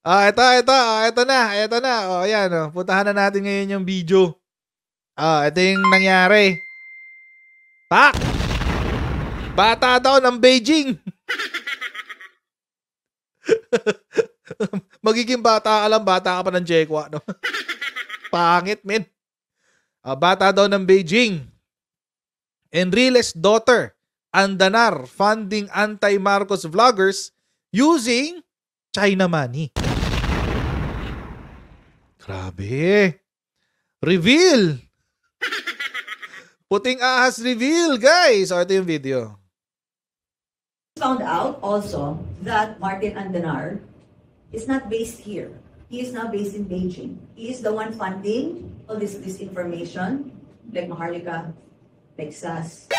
Ah, ito, ito, oh, ah, ito na, ito na. Oh, ayan, oh. Puntahan na natin ngayon yung video. Ah, ito yung nangyari. Tak! Bata daw ng Beijing. Magiging bata ka lang, bata ka pa ng Jekwa, no? Pangit, men. Uh, bata daw ng Beijing. Enrile's daughter, Andanar, funding anti-Marcos vloggers using China money. Grabe. Reveal! Puting ahas reveal, guys! O, ito yung video. Found out also that Martin Andenar is not based here. He is now based in Beijing. He is the one funding all this disinformation, like Maharlika, like SAS,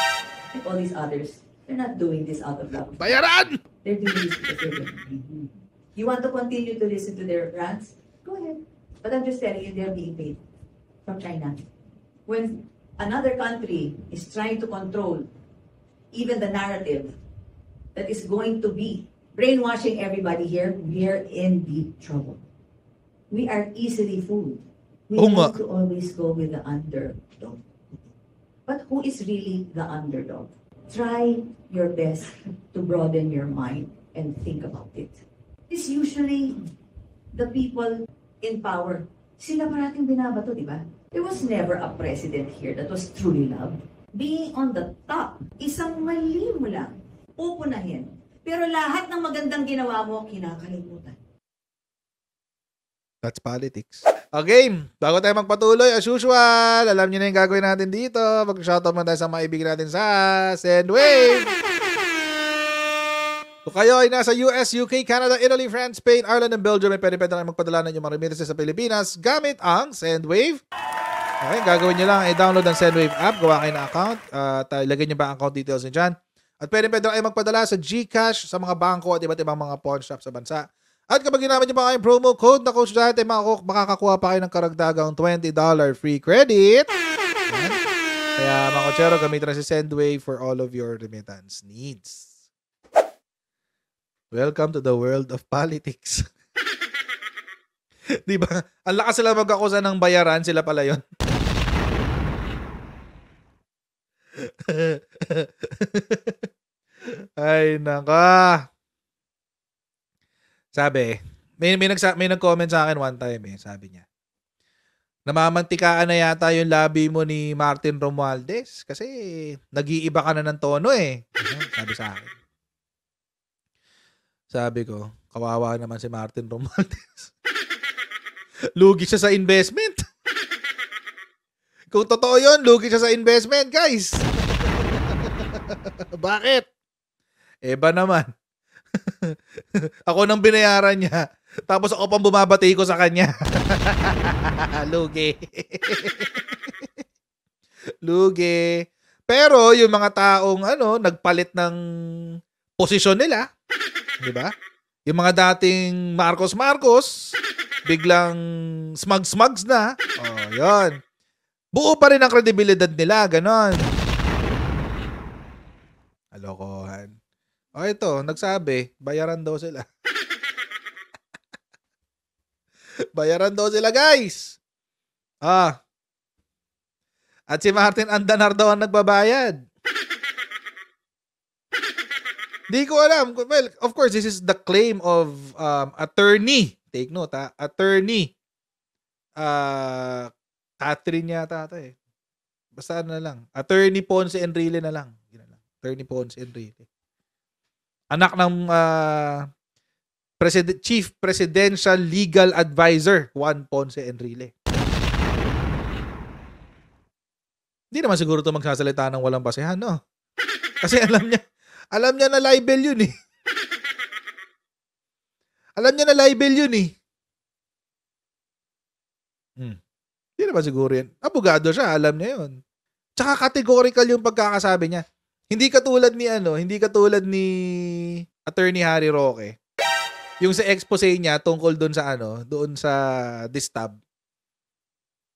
like all these others. They're not doing this out of love. Bayaran! They're doing this because they're you want to continue to listen to their rants? Go ahead. But I'm just telling you, they're being paid from China. When another country is trying to control even the narrative that is going to be brainwashing everybody here, we're in deep trouble. We are easily fooled. We oh, have to always go with the underdog. But who is really the underdog? Try your best to broaden your mind and think about it. is usually the people in power. Sila parating binabato, di ba? There was never a president here that was truly loved. Being on the top, isang mali mo lang, pupunahin. Pero lahat ng magandang ginawa mo, kinakalimutan. That's politics. Okay, bago tayo magpatuloy, as usual, alam niyo na yung gagawin natin dito. Mag-shoutout muna tayo sa mga ibig natin sa Sendwave. Kung kayo ay nasa US, UK, Canada, Italy, France, Spain, Ireland, and Belgium, ay pwede pwede na magpadala ng inyong mga remittances sa Pilipinas gamit ang SendWave. Okay, gagawin nyo lang ay download ang SendWave app, gawa kayo ng account, uh, at ah, ilagay nyo ba ang account details nyo dyan. At pwede pwede na kayo magpadala sa GCash, sa mga bangko at iba't ibang mga pawn shop sa bansa. At kapag ginamit nyo pa kayong promo code na Coach Dante, makakakuha pa kayo ng karagdagang $20 free credit. Ayan. Kaya mga kochero, gamitin na si SendWave for all of your remittance needs. Welcome to the world of politics. 'Di ba? Ang lakas sila magkakusa ng bayaran, sila pala 'yon. Ay naka. Sabi, may may, nagsa, may nag-comment sa akin one time eh, sabi niya. Namamantikaan na yata yung labi mo ni Martin Romualdez kasi nag-iiba ka na ng tono eh. Sabi sa akin. Sabi ko, kawawa naman si Martin Romualdez. lugi siya sa investment. Kung totoo yun, lugi siya sa investment, guys. Bakit? Eba naman. ako nang binayaran niya. Tapos ako pang bumabati ko sa kanya. Lugi. Lugi. Pero yung mga taong ano, nagpalit ng posisyon nila, 'Di ba? Yung mga dating Marcos Marcos, biglang smug-smugs na. Oh, yun. Buo pa rin ang kredibilidad nila, ganon. Alokohan. Oh, ito, nagsabi, bayaran daw sila. bayaran daw sila, guys. Ah. At si Martin Andanar daw ang nagbabayad. Hindi ko alam. Well, of course, this is the claim of um, attorney. Take note, ha? Attorney. Uh, Catherine yata ata eh. Basta ano na lang. Attorney Ponce Enrile na lang. Yun na lang. Attorney Ponce Enrile. Anak ng uh, ah, Presid- Chief Presidential Legal Advisor Juan Ponce Enrile. Hindi naman siguro ito magsasalita ng walang basehan, no? Kasi alam niya, alam niya na libel yun eh. Alam niya na libel yun eh. Hmm. Hindi ba siguro yan. Abogado siya, alam niya yun. Tsaka categorical yung pagkakasabi niya. Hindi katulad ni ano, hindi katulad ni Attorney Harry Roque. Yung sa expose niya tungkol doon sa ano, doon sa distab.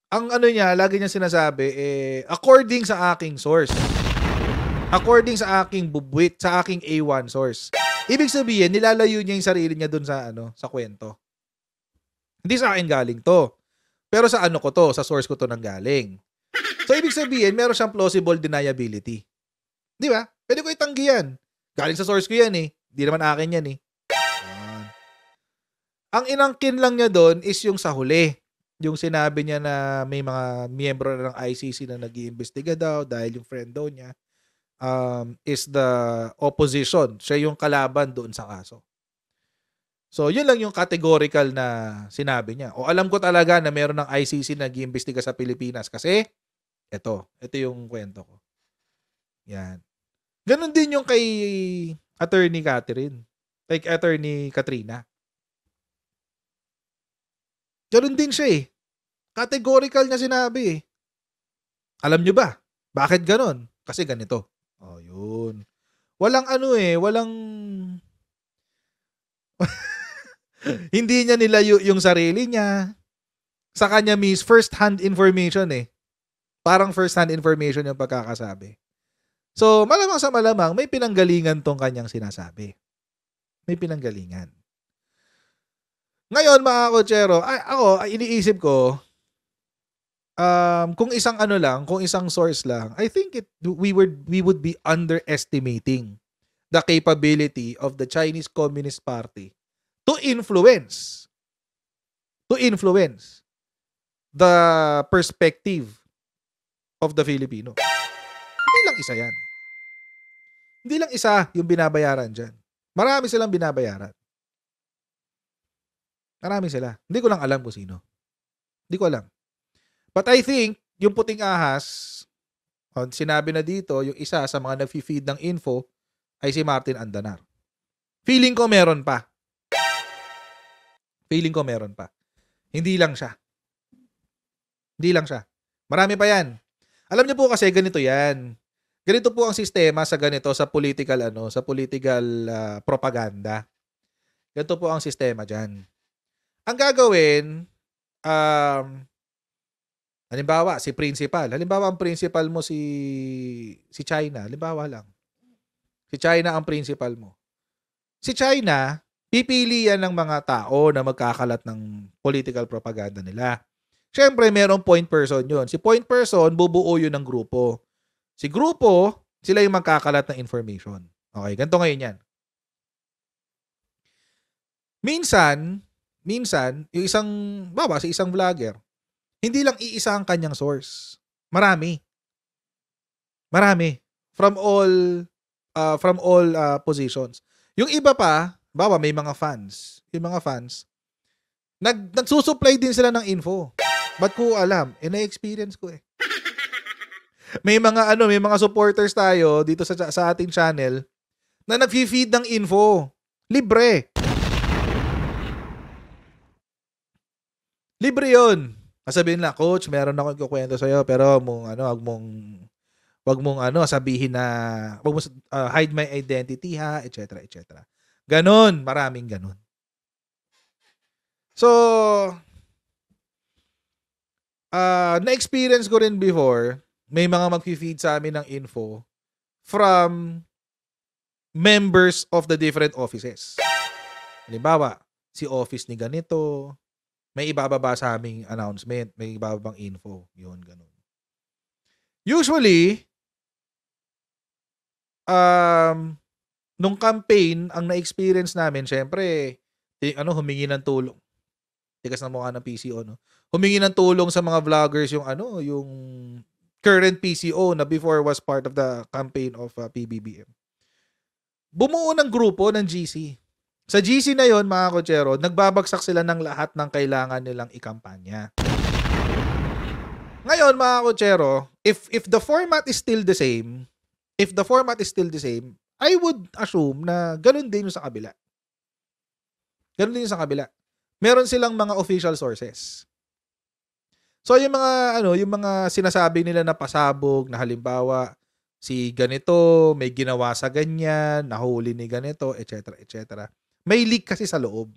Ang ano niya, lagi niya sinasabi, eh, according sa aking source. According sa aking bubwit, sa aking A1 source. Ibig sabihin, nilalayo niya yung sarili niya dun sa ano, sa kwento. Hindi sa akin galing to. Pero sa ano ko to, sa source ko to nang galing. So ibig sabihin, meron siyang plausible deniability. Di ba? Pwede ko itanggi yan. Galing sa source ko yan eh. Hindi naman akin yan eh. Ang inangkin lang niya doon is yung sa huli. Yung sinabi niya na may mga miyembro na ng ICC na nag iimbestiga daw dahil yung friend daw niya um, is the opposition. Siya yung kalaban doon sa kaso. So, yun lang yung categorical na sinabi niya. O alam ko talaga na meron ng ICC na nag-iimbestiga sa Pilipinas kasi ito, ito yung kwento ko. Yan. Ganon din yung kay Attorney Catherine. Like Attorney Katrina. Ganon din siya eh. Categorical niya sinabi eh. Alam nyo ba? Bakit ganon? Kasi ganito. Oh, yun. Walang ano eh, walang hindi niya nilayo yung sarili niya. Sa kanya miss first hand information eh. Parang first hand information yung pagkakasabi. So, malamang sa malamang may pinanggalingan tong kanyang sinasabi. May pinanggalingan. Ngayon, mga kotsero, ako, iniisip ko, um kung isang ano lang, kung isang source lang, I think it we would we would be underestimating the capability of the Chinese Communist Party to influence to influence the perspective of the Filipino. Hindi lang isa yan. Hindi lang isa yung binabayaran diyan. Marami silang binabayaran. Marami sila. Hindi ko lang alam kung sino. Hindi ko alam. But I think, yung puting ahas, sinabi na dito, yung isa sa mga nag-feed ng info ay si Martin Andanar. Feeling ko meron pa. Feeling ko meron pa. Hindi lang siya. Hindi lang siya. Marami pa yan. Alam niyo po kasi ganito yan. Ganito po ang sistema sa ganito sa political ano, sa political uh, propaganda. Ganito po ang sistema diyan. Ang gagawin um Halimbawa, si principal. Halimbawa, ang principal mo si si China. Halimbawa lang. Si China ang principal mo. Si China, pipili yan ng mga tao na magkakalat ng political propaganda nila. Siyempre, merong point person yon Si point person, bubuo yun ng grupo. Si grupo, sila yung magkakalat ng information. Okay, ganito ngayon yan. Minsan, minsan, yung isang, bawa, si isang vlogger, hindi lang iisa ang kanyang source. Marami. Marami. From all uh, from all uh, positions. Yung iba pa, bawa may mga fans. Yung mga fans, nag, nagsusupply din sila ng info. Ba't ko alam? Eh, na-experience ko eh. may mga ano, may mga supporters tayo dito sa, sa ating channel na nagfi feed ng info. Libre. Libre yon Masabihin lang, coach, meron akong ikukwento sa'yo, pero mong, ano, wag mong, wag mong, ano, sabihin na, wag mong uh, ah, hide my identity, ha, et cetera, et cetera. Ganon, maraming ganon. So, uh, na-experience ko rin before, may mga mag-feed sa amin ng info from members of the different offices. Halimbawa, si office ni ganito, may ibababa sa aming announcement, may ibababang info. Yun, ganun. Usually, um, nung campaign, ang na-experience namin, syempre, ano, humingi ng tulong. Tigas ng mukha ng PCO, no? Humingi ng tulong sa mga vloggers yung ano, yung current PCO na before was part of the campaign of uh, PBBM. Bumuo ng grupo ng GC. Sa GC na yon mga kochero, nagbabagsak sila ng lahat ng kailangan nilang ikampanya. Ngayon mga kochero, if, if the format is still the same, if the format is still the same, I would assume na ganun din yung sa kabila. Ganun din yung sa kabila. Meron silang mga official sources. So yung mga ano, yung mga sinasabi nila na pasabog na halimbawa, si ganito, may ginawa sa ganyan, nahuli ni ganito, etc. etc. May leak kasi sa loob.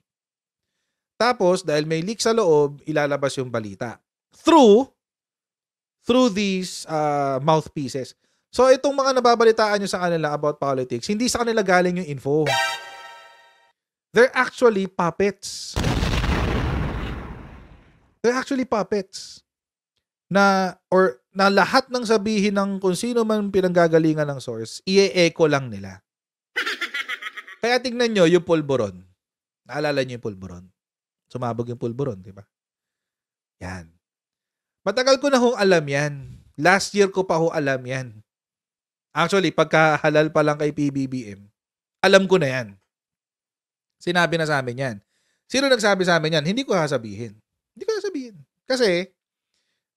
Tapos, dahil may leak sa loob, ilalabas yung balita. Through, through these uh, mouthpieces. So, itong mga nababalitaan nyo sa kanila about politics, hindi sa kanila galing yung info. They're actually puppets. They're actually puppets. Na, or na lahat ng sabihin ng kung sino man pinanggagalingan ng source, ie-echo lang nila. Kaya tingnan nyo yung pulboron. Naalala nyo yung pulboron? Sumabog yung pulboron, di ba? Yan. Matagal ko na hong alam yan. Last year ko pa ho alam yan. Actually, pagkahalal pa lang kay PBBM, alam ko na yan. Sinabi na sa amin yan. Sino nagsabi sa amin yan? Hindi ko sasabihin. Hindi ko sasabihin. Kasi,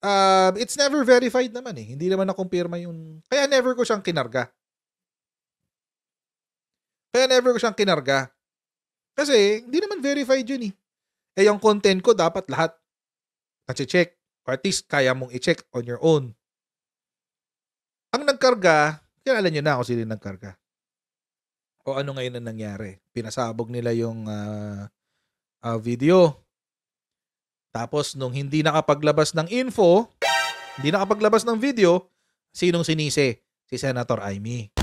uh, it's never verified naman eh. Hindi naman nakumpirma yung... Kaya never ko siyang kinarga. Kaya never ko siyang kinarga. Kasi hindi naman verified yun eh. Eh yung content ko dapat lahat nache-check. Or at least kaya mong i-check on your own. Ang nagkarga, kilala nyo na ako sino nagkarga. O ano ngayon ang nangyari? Pinasabog nila yung uh, uh, video. Tapos nung hindi nakapaglabas ng info, hindi nakapaglabas ng video, sinong sinisi? Si Senator Aimee.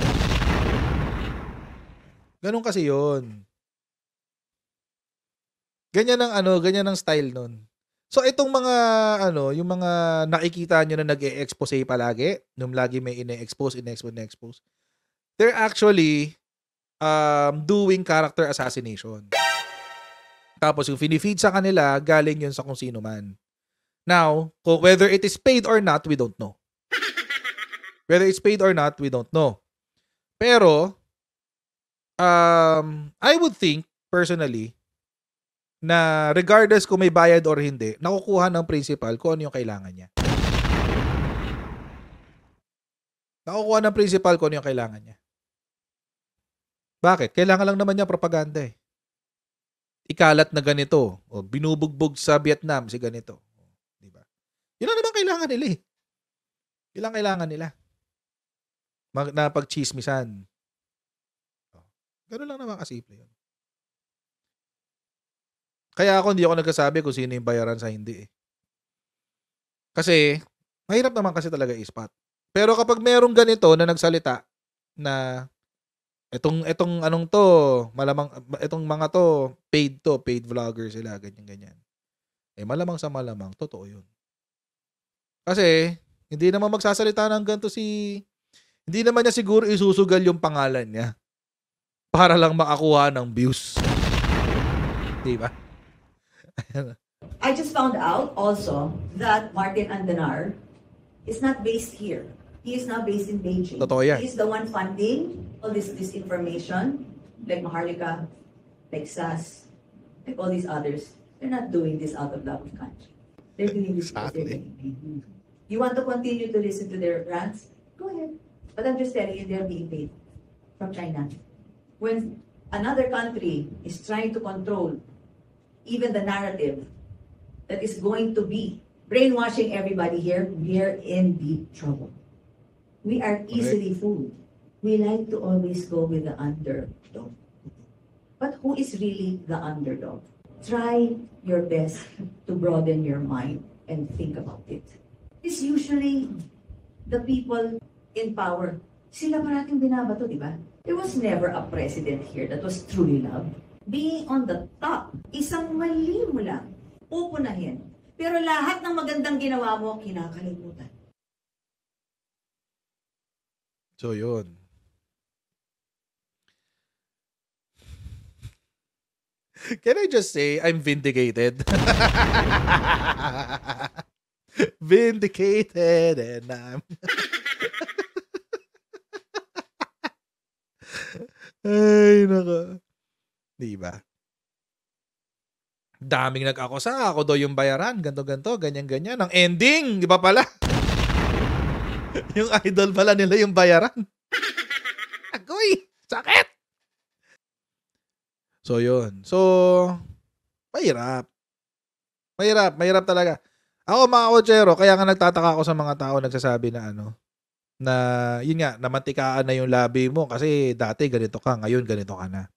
Ganun kasi yon Ganyan ang ano, ganyan ang style nun. So itong mga ano, yung mga nakikita nyo na nag-e-expose palagi, nung lagi may ine-expose, ine-expose, ine-expose. They're actually um, doing character assassination. Tapos yung finifeed sa kanila, galing yun sa kung sino man. Now, whether it is paid or not, we don't know. Whether it's paid or not, we don't know. Pero, um, I would think, personally, na regardless kung may bayad or hindi, nakukuha ng principal kung ano yung kailangan niya. Nakukuha ng principal kung ano yung kailangan niya. Bakit? Kailangan lang naman niya propaganda eh. Ikalat na ganito. O binubugbog sa Vietnam si ganito. Di ba? Yun lang naman kailangan nila eh. Yun lang kailangan nila. Mag, napagchismisan. Ganun lang naman kasimple yun. Kaya ako hindi ako nagkasabi kung sino yung bayaran sa hindi eh. Kasi, mahirap naman kasi talaga ispat. Pero kapag merong ganito na nagsalita na etong etong anong to, malamang etong mga to paid to, paid vlogger sila ganyan ganyan. Eh malamang sa malamang totoo 'yun. Kasi hindi naman magsasalita ng ganito si hindi naman niya siguro isusugal yung pangalan niya para lang makakuha ng views. Di ba? I just found out also that Martin Andanar is not based here. He is now based in Beijing. Totoo yan. He is the one funding all this disinformation, like Maharlika, like SAS, like all these others. They're not doing this out of love of country. They're doing this exactly. You want to continue to listen to their rants? Go ahead. But I'm just telling you, they're being paid from China when another country is trying to control even the narrative that is going to be brainwashing everybody here, we are in deep trouble. We are easily fooled. We like to always go with the underdog. But who is really the underdog? Try your best to broaden your mind and think about it. It's usually the people in power. Sila parating binabato, di ba? There was never a president here that was truly loved. Being on the top, isang mali mo lang, pupunahin. Pero lahat ng magandang ginawa mo, kinakalimutan. So yun. Can I just say, I'm vindicated? vindicated and I'm... Ay, nako. Di ba? Daming nag-akusa. Ako daw yung bayaran. Ganto-ganto, ganyan-ganyan. Ang ending, di ba pala? yung idol pala nila yung bayaran. Agoy! Sakit! So, yun. So, mahirap. Mahirap. Mahirap talaga. Ako, mga kotsero, kaya nga nagtataka ako sa mga tao nagsasabi na ano, na yun nga namantikaan na yung labi mo kasi dati ganito ka ngayon ganito ka na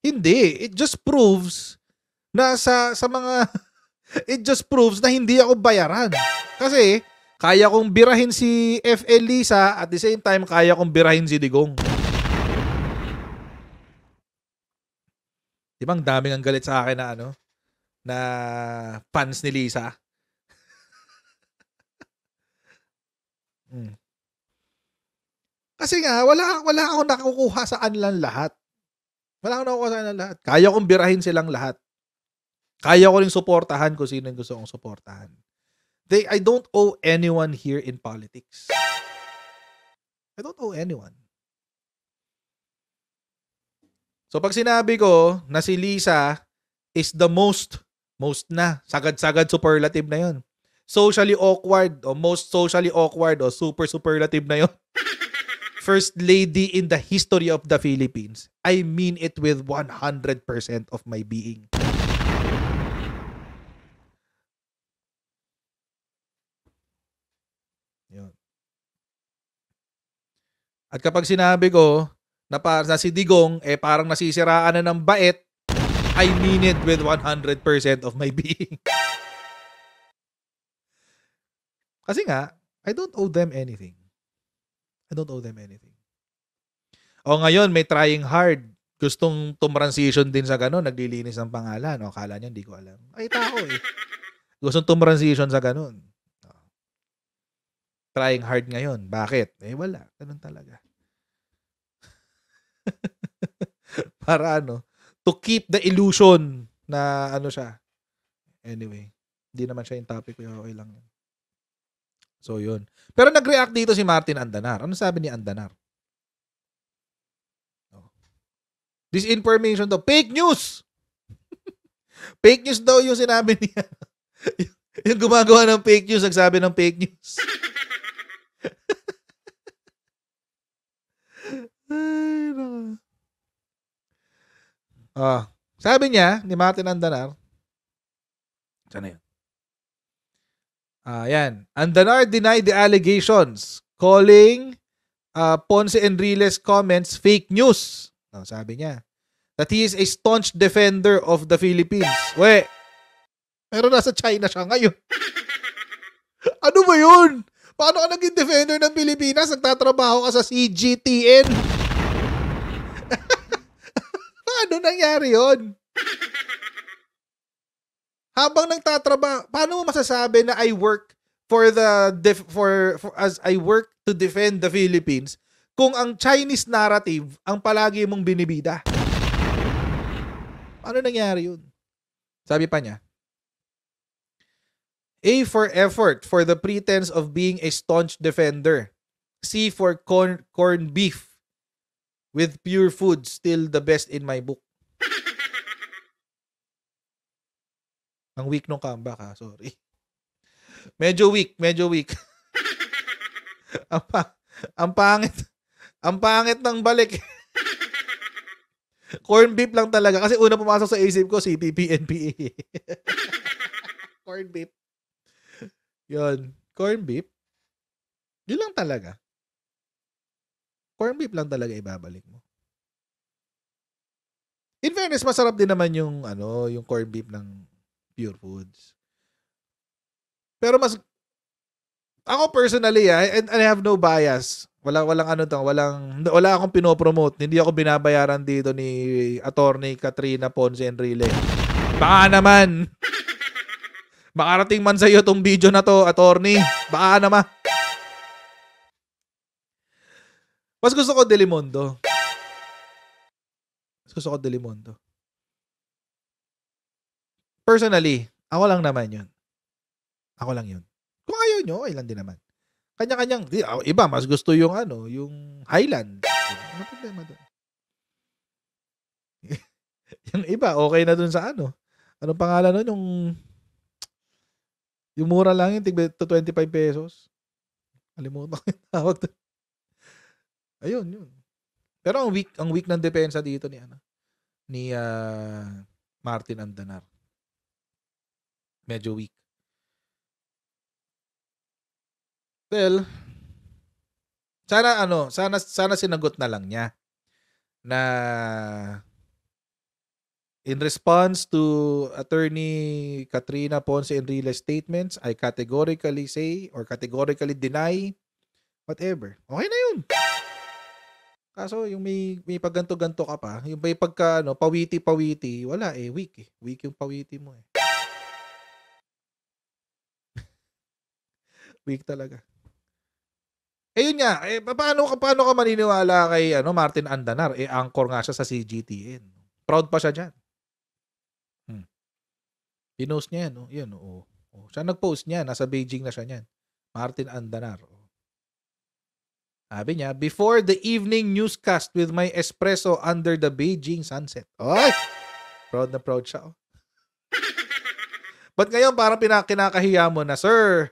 hindi it just proves na sa sa mga it just proves na hindi ako bayaran kasi kaya kong birahin si FL Lisa at the same time kaya kong birahin si Digong Di ba ang daming ang galit sa akin na ano? Na fans ni Lisa. mm. Kasi nga, wala, wala ako nakukuha sa anlan lahat. Wala ako nakukuha sa anlan lahat. Kaya kong birahin silang lahat. Kaya ko rin suportahan kung sino gusto kong suportahan. They, I don't owe anyone here in politics. I don't owe anyone. So pag sinabi ko na si Lisa is the most, most na, sagad-sagad superlative na yon. Socially awkward o most socially awkward o super superlative na yon. first lady in the history of the Philippines. I mean it with 100% of my being. Yun. At kapag sinabi ko na, pa, na si Digong, eh parang nasisiraan na ng bait, I mean it with 100% of my being. Kasi nga, I don't owe them anything. I don't owe them anything. O ngayon, may trying hard. Gustong tumransition din sa gano'n, naglilinis ng pangalan. O akala niya, hindi ko alam. Ay, tao eh. Gustong tumransition sa gano'n. Trying hard ngayon. Bakit? Eh, wala. Ganun talaga. Para ano? To keep the illusion na ano siya. Anyway, hindi naman siya yung topic ko. Okay lang So yun. Pero nag-react dito si Martin Andanar. Ano sabi ni Andanar? Oh. Disinformation to. Fake news! fake news daw yung sinabi niya. yung gumagawa ng fake news, nagsabi ng fake news. Ay, no. Ah, sabi niya ni Martin Andanar, Saan na yun? Ayan. Uh, and Danar denied the allegations, calling uh, Ponce Enrile's comments fake news. No, sabi niya. That he is a staunch defender of the Philippines. We, pero nasa China siya ngayon. ano ba yun? Paano ka naging defender ng Pilipinas? Nagtatrabaho ka sa CGTN? Paano nangyari yun? habang nagtatrabaho, paano mo masasabi na I work for the def- for, for as I work to defend the Philippines kung ang Chinese narrative ang palagi mong binibida? Ano nangyari yun? Sabi pa niya, A for effort for the pretense of being a staunch defender. C for corn, corn beef with pure food still the best in my book. Ang weak nung comeback ha, ah, sorry. Medyo weak, medyo weak. ang, pa- ang pangit. Ang pangit ng balik. Corn beef lang talaga. Kasi una pumasok sa isip ko, CPP, NPA. Eh. Corn beef. Yun. Corn beef. Yun lang talaga. Corn beef lang talaga ibabalik mo. In fairness, masarap din naman yung ano, yung corn beef ng Pure woods. Pero mas ako personally, ah, and, and I have no bias. Wala walang ano tong, walang wala akong pino-promote. Hindi ako binabayaran dito ni Attorney Katrina Ponce Enrile. Baka naman. Makarating man sa iyo tong video na to, attorney. Baka naman. Mas gusto ko Delimondo. Mas gusto ko Delimondo. Personally, ako lang naman yun. Ako lang yun. Kung ayaw nyo, okay lang din naman. Kanya-kanyang, ah, iba, mas gusto yung ano, yung Highland. Ano problema doon? yung iba, okay na doon sa ano. Anong pangalan nun? Yung, yung mura lang yun, tigbe to 25 pesos. Kalimutan ko yung tawag doon. Ayun, yun. Pero ang weak, ang weak ng depensa dito ni ano, ni uh, Martin Andanar medyo weak. Well, sana ano, sana sana sinagot na lang niya na in response to attorney Katrina Ponce Enrila's statements, I categorically say or categorically deny whatever. Okay na 'yun. Kaso yung may may pagganto-ganto ka pa, yung may pagka ano, pawiti-pawiti, wala eh, weak eh. Weak yung pawiti mo eh. Weak talaga. Eh yun nga, eh, paano, paano ka maniniwala kay ano, Martin Andanar? Eh, anchor nga siya sa CGTN. Proud pa siya dyan. Hmm. Pinos niya yan. Oh, yun, oo. Oh, oh, oh. Siya nag-post niya. Nasa Beijing na siya niyan. Martin Andanar. Oh. Sabi niya, before the evening newscast with my espresso under the Beijing sunset. Oy! Proud na proud siya. Oh. But ngayon parang pinakakahiya mo na, sir?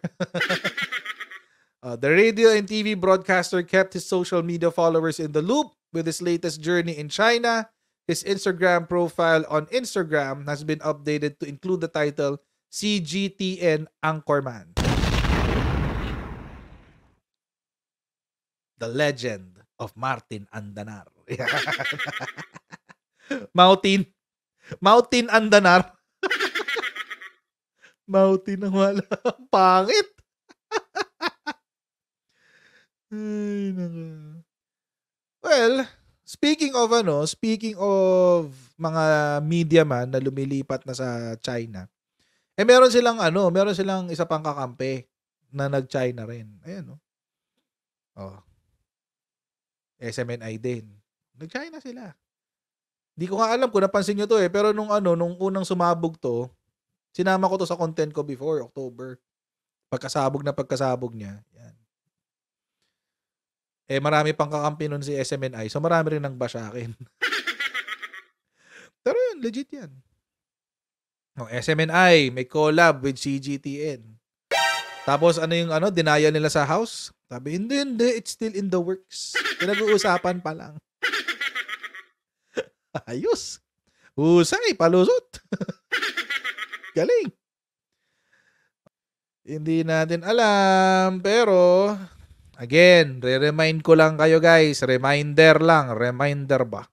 Uh, the radio and TV broadcaster kept his social media followers in the loop with his latest journey in China. His Instagram profile on Instagram has been updated to include the title CGTN Anchorman. The legend of Martin Andanar. Mautin. Mautin Andanar. Mautin ang wala. Pangit. Ay, naka. Well, speaking of ano, speaking of mga media man na lumilipat na sa China, eh meron silang ano, meron silang isa pang kakampi na nag-China rin. Ayan, no? Oh. oh. SMNI din. Nag-China sila. Hindi ko nga alam kung napansin nyo to eh, pero nung ano, nung unang sumabog to, sinama ko to sa content ko before October. Pagkasabog na pagkasabog niya. Yan. Eh, marami pang kakampi nun si SMNI. So, marami rin nang bash akin. Pero yun, legit yan. Oh, SMNI, may collab with CGTN. Tapos ano yung ano, dinaya nila sa house? Sabi, hindi, hindi, it's still in the works. Pinag-uusapan pa lang. Ayos. Husay, palusot. Galing. Hindi natin alam, pero Again, re-remind ko lang kayo guys. Reminder lang. Reminder ba?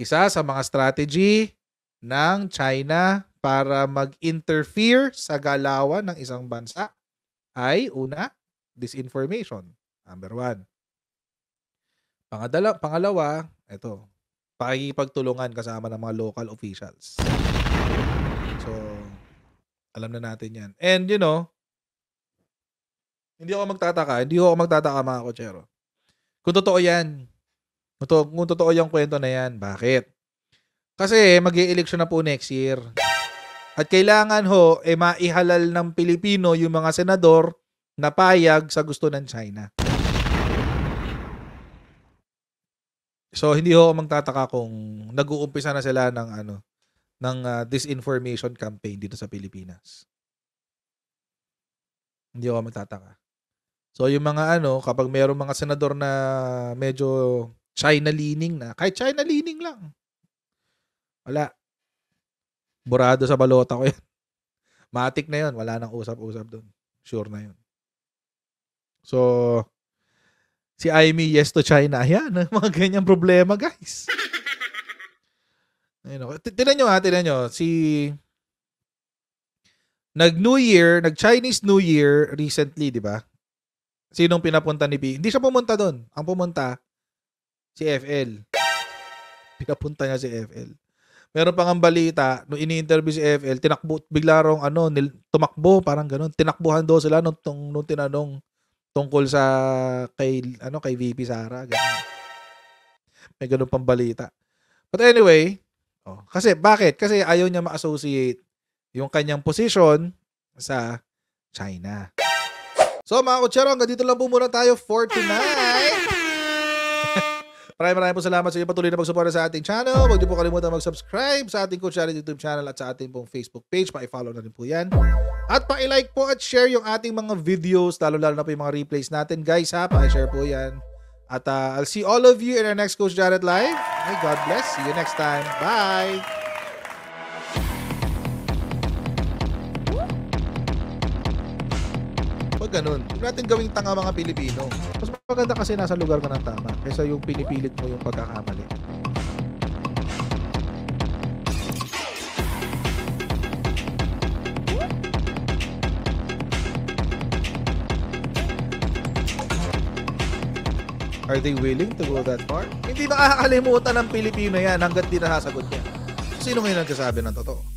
Isa sa mga strategy ng China para mag-interfere sa galawan ng isang bansa ay una, disinformation. Number one. Pangadala, pangalawa, ito, pakikipagtulungan kasama ng mga local officials. So, alam na natin yan. And you know, hindi ako magtataka. Hindi ako magtataka mga kotsero. Kung totoo yan, kung totoo, kung yung kwento na yan, bakit? Kasi mag election na po next year. At kailangan ho, eh, maihalal ng Pilipino yung mga senador na payag sa gusto ng China. So hindi ho magtataka kung nag-uumpisa na sila ng ano ng uh, disinformation campaign dito sa Pilipinas. Hindi ako magtataka. So yung mga ano, kapag mayroong mga senador na medyo China leaning na, kahit China leaning lang. Wala. Burado sa balota ko yan. Matik na yon, wala nang usap-usap doon. Sure na yon. So si Amy yes to China. Ayan, mga ganyang problema, guys. Ayun ako. Tinan nyo ha, tinan nyo. Si nag New Year, nag Chinese New Year recently, di ba? Sinong pinapunta ni B? Hindi siya pumunta doon. Ang pumunta, si FL. Pinapunta niya si FL. Meron pang ang balita, nung ini-interview si FL, tinakbo, bigla rong ano, nil, tumakbo, parang ganun. Tinakbuhan daw sila nung, nung, nung tinanong tungkol sa kay ano kay VP Sara ganun. May ganun pang balita. But anyway, oh, kasi bakit? Kasi ayaw niya ma-associate yung kanyang position sa China. So mga kutsero, hanggang dito lang po muna tayo for tonight. Maraming maraming po salamat sa iyo patuloy na pagsuporta sa ating channel. Huwag niyo po kalimutan mag-subscribe sa ating Coach Charity YouTube channel at sa ating pong Facebook page. Pa-follow na rin po yan. At pa-like po at share yung ating mga videos, lalo-lalo na po yung mga replays natin. Guys ha, pa-share po yan. At uh, I'll see all of you in our next Coach Jared Live. May God bless. See you next time. Bye! ganun. Huwag natin gawing tanga mga Pilipino. Mas maganda kasi nasa lugar ka ng tama kaysa yung pinipilit mo yung pagkakamali. Are they willing to go that far? Hindi nakakalimutan ng Pilipino yan hanggat di nasasagot niya. Sino ngayon nagsasabi ng totoo?